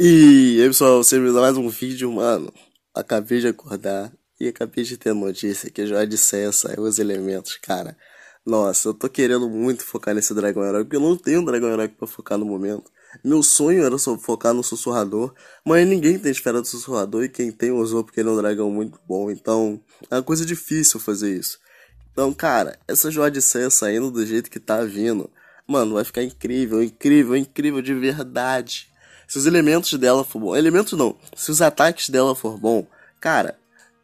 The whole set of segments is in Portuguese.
E aí pessoal, vocês me mais um vídeo, mano. Acabei de acordar e acabei de ter notícia que já é de senha saiu os elementos, cara. Nossa, eu tô querendo muito focar nesse dragão herói, porque eu não tenho um dragão herói pra focar no momento. Meu sonho era só focar no sussurrador, mas ninguém tem esfera do sussurrador e quem tem usou porque ele é um dragão muito bom, então é uma coisa difícil fazer isso. Então, cara, essa joia de senha saindo do jeito que tá vindo, mano, vai ficar incrível, incrível, incrível de verdade. Se os elementos dela for bom, elementos não, se os ataques dela for bom, cara,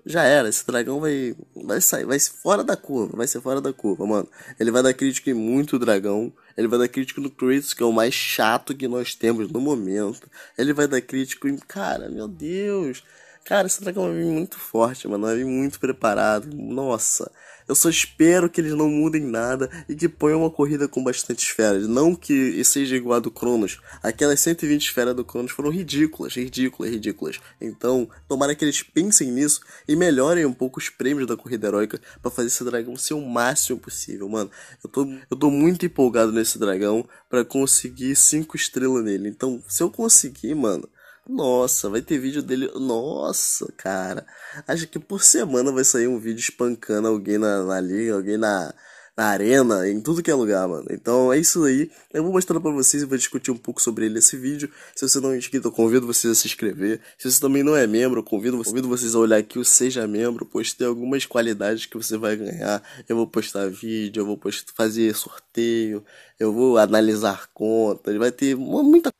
já era, esse dragão vai vai sair, vai ser fora da curva, vai ser fora da curva, mano. Ele vai dar crítica em muito dragão, ele vai dar crítico no Kratos, que é o mais chato que nós temos no momento. Ele vai dar crítico em. Cara, meu Deus! Cara, esse dragão é muito forte, mano. É muito preparado. Nossa. Eu só espero que eles não mudem nada e que ponham uma corrida com bastante esferas. Não que seja igual a do Cronos. Aquelas 120 esferas do Cronos foram ridículas, ridículas, ridículas. Então, tomara que eles pensem nisso e melhorem um pouco os prêmios da corrida heróica para fazer esse dragão ser o máximo possível, mano. Eu tô, eu tô muito empolgado nesse dragão para conseguir 5 estrelas nele. Então, se eu conseguir, mano. Nossa, vai ter vídeo dele. Nossa, cara. Acho que por semana vai sair um vídeo espancando alguém na, na liga, alguém na, na arena, em tudo que é lugar, mano. Então é isso aí. Eu vou mostrar para vocês e vou discutir um pouco sobre ele esse vídeo. Se você não é inscrito, eu convido vocês a se inscrever. Se você também não é membro, eu convido, convido vocês a olhar aqui o Seja Membro, postei algumas qualidades que você vai ganhar. Eu vou postar vídeo, eu vou postar, fazer sorteio, eu vou analisar contas, vai ter muita coisa.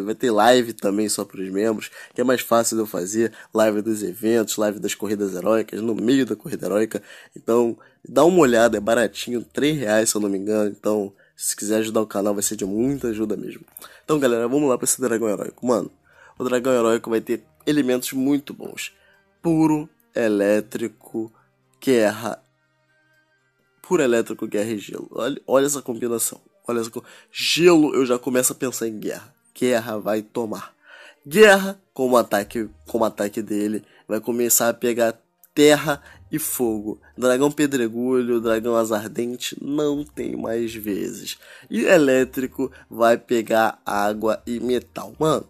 Vai ter live também só para os membros, que é mais fácil de eu fazer. Live dos eventos, live das corridas heróicas, no meio da corrida heróica. Então, dá uma olhada, é baratinho, 3 reais se eu não me engano. Então, se quiser ajudar o canal, vai ser de muita ajuda mesmo. Então, galera, vamos lá para esse dragão heróico. Mano, o dragão heróico vai ter elementos muito bons: puro, elétrico, guerra. Puro, elétrico, guerra e gelo. Olha, olha essa combinação. Olha essa co... Gelo, eu já começo a pensar em guerra guerra vai tomar. Guerra, como ataque, como ataque dele, vai começar a pegar terra e fogo. Dragão Pedregulho, Dragão Azardente não tem mais vezes. E Elétrico vai pegar água e metal. Mano,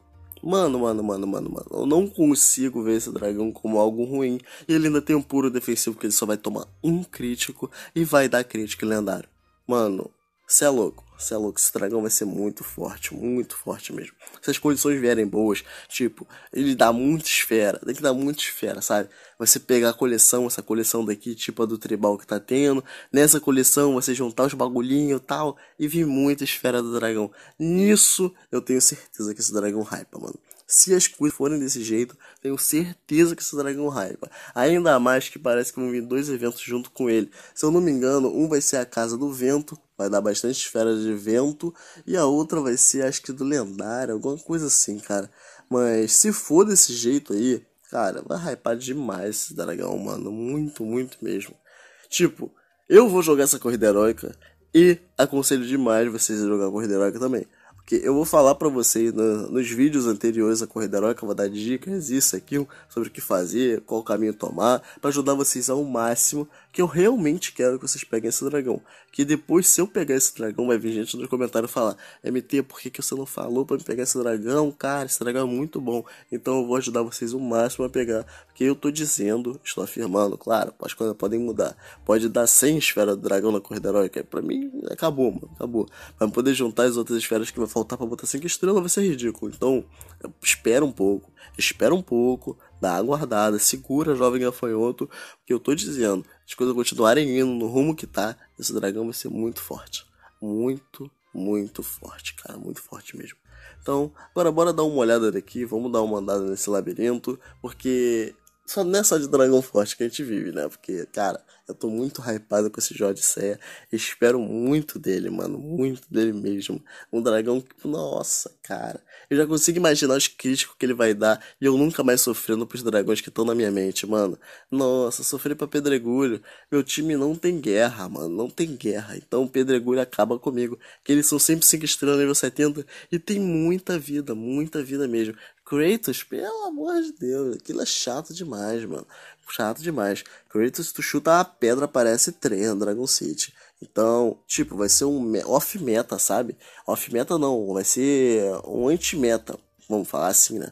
Mano, mano, mano, mano, mano. Eu não consigo ver esse dragão como algo ruim. E ele ainda tem um puro defensivo que ele só vai tomar um crítico e vai dar crítico lendário. Mano, cê é louco. Você é louco, esse dragão vai ser muito forte, muito forte mesmo. Se as condições vierem boas, tipo, ele dá muita esfera, tem que dar muita esfera, sabe? Você pegar a coleção, essa coleção daqui, tipo a do tribal que tá tendo. Nessa coleção você juntar os bagulhinhos e tal, e vir muita esfera do dragão. Nisso eu tenho certeza que esse dragão hypa, mano. Se as coisas forem desse jeito, tenho certeza que esse dragão raiva. Ainda mais que parece que vão vir dois eventos junto com ele. Se eu não me engano, um vai ser a Casa do Vento vai dar bastante esfera de vento. E a outra vai ser, acho que do lendário, alguma coisa assim, cara. Mas se for desse jeito aí, cara, vai hypar demais esse dragão, mano. Muito, muito mesmo. Tipo, eu vou jogar essa corrida heróica e aconselho demais vocês a jogar a corrida heróica também. Porque eu vou falar para vocês no, nos vídeos anteriores a Corrida Heróica, vou dar dicas, isso, aquilo, sobre o que fazer, qual caminho tomar, para ajudar vocês ao máximo que eu realmente quero que vocês peguem esse dragão. Que depois, se eu pegar esse dragão, vai vir gente no comentário falar: MT, por que, que você não falou para me pegar esse dragão? Cara, esse dragão é muito bom. Então eu vou ajudar vocês o máximo a pegar. Porque eu tô dizendo, estou afirmando, claro, as coisas podem mudar. Pode dar 100 esferas do dragão na corrida heróica. Pra mim, acabou, mano, acabou. Pra poder juntar as outras esferas que vai faltar pra botar 5 estrelas, vai ser ridículo. Então, espera um pouco, espera um pouco da guardada, segura jovem gafanhoto, porque eu tô dizendo, as coisas continuarem indo no rumo que tá, esse dragão vai ser muito forte. Muito, muito forte, cara, muito forte mesmo. Então, agora bora dar uma olhada daqui, vamos dar uma andada nesse labirinto, porque só nessa é de Dragon forte que a gente vive, né? Porque, cara, eu tô muito hypado com esse Jorge Serra. Espero muito dele, mano. Muito dele mesmo. Um dragão que, nossa, cara. Eu já consigo imaginar os críticos que ele vai dar e eu nunca mais sofrendo pros dragões que estão na minha mente, mano. Nossa, sofri pra Pedregulho. Meu time não tem guerra, mano. Não tem guerra. Então o Pedregulho acaba comigo. Que eles são sempre 5 estrelas nível 70 e tem muita vida, muita vida mesmo. Kratos, pelo amor de Deus, aquilo é chato demais, mano. Chato demais. Kratos, tu chuta a pedra, parece trem Dragon City. Então, tipo, vai ser um off-meta, sabe? Off-meta não, vai ser um anti-meta, vamos falar assim, né?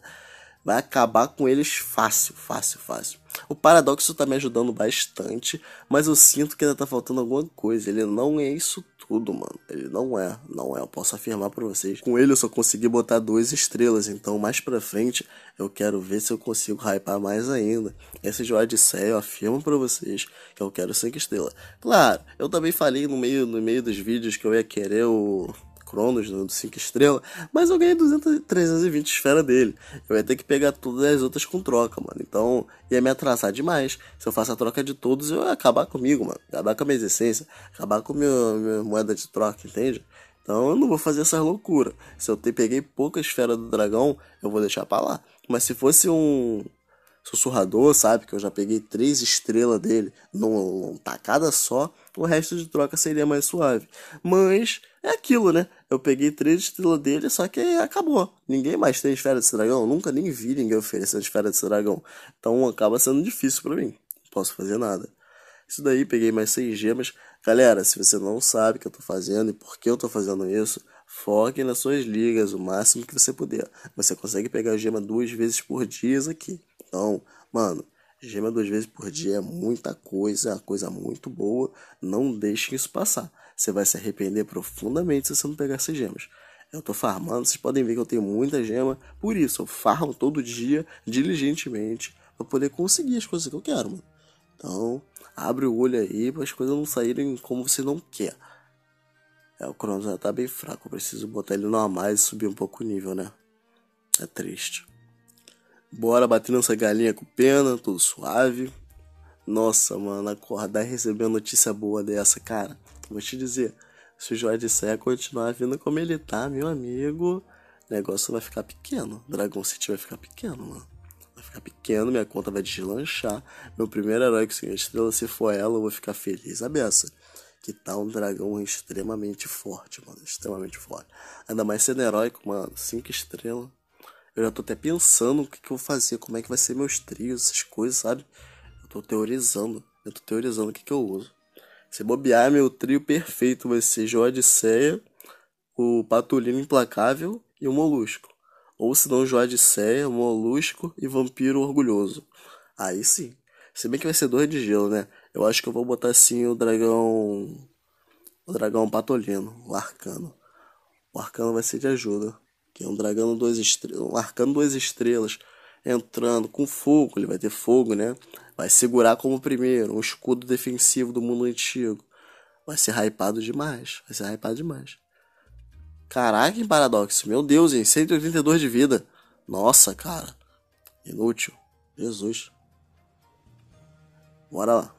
Vai acabar com eles fácil, fácil, fácil. O paradoxo tá me ajudando bastante, mas eu sinto que ainda tá faltando alguma coisa. Ele não é isso escudo, mano. Ele não é, não é. Eu posso afirmar para vocês. Com ele eu só consegui botar duas estrelas, então mais pra frente eu quero ver se eu consigo hypar mais ainda. Esse de Odisseia eu afirmo pra vocês que eu quero cinco estrelas. Claro, eu também falei no meio, no meio dos vídeos que eu ia querer o Cronos, né, do 5 estrelas, mas eu ganhei 200, 320 esferas dele. Eu ia ter que pegar todas as outras com troca, mano. Então ia me atrasar demais. Se eu faço a troca de todos, eu ia acabar comigo, mano. Acabar com a minha essência, acabar com a minha, minha moeda de troca, entende? Então eu não vou fazer essa loucura. Se eu te peguei pouca esfera do dragão, eu vou deixar pra lá. Mas se fosse um sussurrador, sabe? Que eu já peguei três estrelas dele numa tacada só. O resto de troca seria mais suave. Mas é aquilo, né? Eu peguei três estrelas dele, só que acabou. Ninguém mais tem esfera desse dragão. Eu nunca nem vi ninguém oferecendo esfera desse dragão. Então acaba sendo difícil para mim. Não posso fazer nada. Isso daí, peguei mais seis gemas. Galera, se você não sabe o que eu tô fazendo e por que eu tô fazendo isso, Foque nas suas ligas o máximo que você puder. Você consegue pegar gema duas vezes por dia aqui. Então, mano, gema duas vezes por dia é muita coisa, é uma coisa muito boa. Não deixe isso passar. Você vai se arrepender profundamente se você não pegar essas gemas. Eu tô farmando, vocês podem ver que eu tenho muita gema. Por isso, eu farmo todo dia, diligentemente, para poder conseguir as coisas que eu quero, mano. Então, abre o olho aí para as coisas não saírem como você não quer. É, o Cronos já tá bem fraco. preciso botar ele normais e subir um pouco o nível, né? É triste. Bora batendo essa galinha com pena, tudo suave. Nossa, mano, acordar e receber uma notícia boa dessa, cara. Vou te dizer, se o Jorge Serra continuar vindo como ele tá, meu amigo, o negócio vai ficar pequeno. Dragon City vai ficar pequeno, mano. Vai ficar pequeno, minha conta vai deslanchar. Meu primeiro herói que ganha estrela, se for ela, eu vou ficar feliz a beça que tá um dragão extremamente forte, mano. Extremamente forte. Ainda mais sendo heróico, mano. Cinco estrelas. Eu já tô até pensando o que, que eu vou fazer, como é que vai ser meus trios, essas coisas, sabe? Eu tô teorizando. Eu tô teorizando o que, que eu uso. Se bobear, meu trio perfeito vai ser Joadiceia, o Patulino Implacável e o Molusco. Ou se não, Joadiceia, Molusco e Vampiro Orgulhoso. Aí sim. Se bem que vai ser dor de gelo, né? Eu acho que eu vou botar sim o dragão. O dragão patolino, o arcano. O arcano vai ser de ajuda. Que é um dragão duas estrelas. Um arcano duas estrelas. Entrando com fogo, ele vai ter fogo, né? Vai segurar como primeiro, um escudo defensivo do mundo antigo. Vai ser hypado demais. Vai ser hypado demais. Caraca, em paradoxo. Meu Deus, hein? 182 de vida. Nossa, cara. Inútil. Jesus. Bora lá.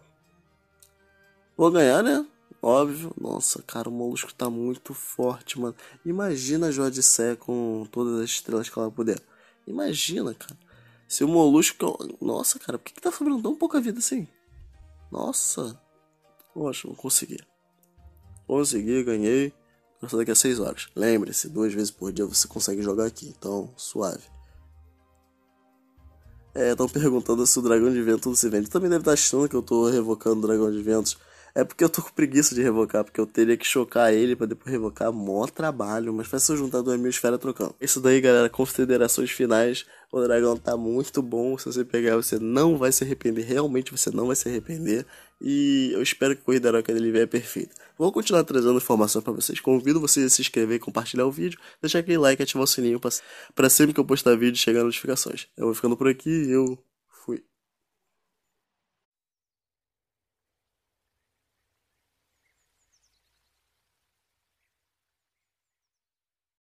Vou ganhar, né? Óbvio. Nossa, cara, o Molusco tá muito forte, mano. Imagina a Jodicé com todas as estrelas que ela puder. Imagina, cara. Se o Molusco. Nossa, cara, por que, que tá sobrando tão pouca vida assim? Nossa. vou consegui. Consegui, ganhei. Só daqui a 6 horas. Lembre-se, duas vezes por dia você consegue jogar aqui, então suave. É, estão perguntando se o Dragão de Vento se vende. Também deve estar achando que eu tô revocando o Dragão de Ventos é porque eu tô com preguiça de revocar, porque eu teria que chocar ele para depois revocar. Mó trabalho, mas faz se eu juntar duas mil esferas trocando. Isso daí, galera, considerações finais. O dragão tá muito bom. Se você pegar, você não vai se arrepender. Realmente você não vai se arrepender. E eu espero que o corrida heróica dele venha perfeito. Vou continuar trazendo informações para vocês. Convido vocês a se inscrever, compartilhar o vídeo, deixar aquele like e ativar o sininho para sempre que eu postar vídeo chegar notificações. Eu vou ficando por aqui eu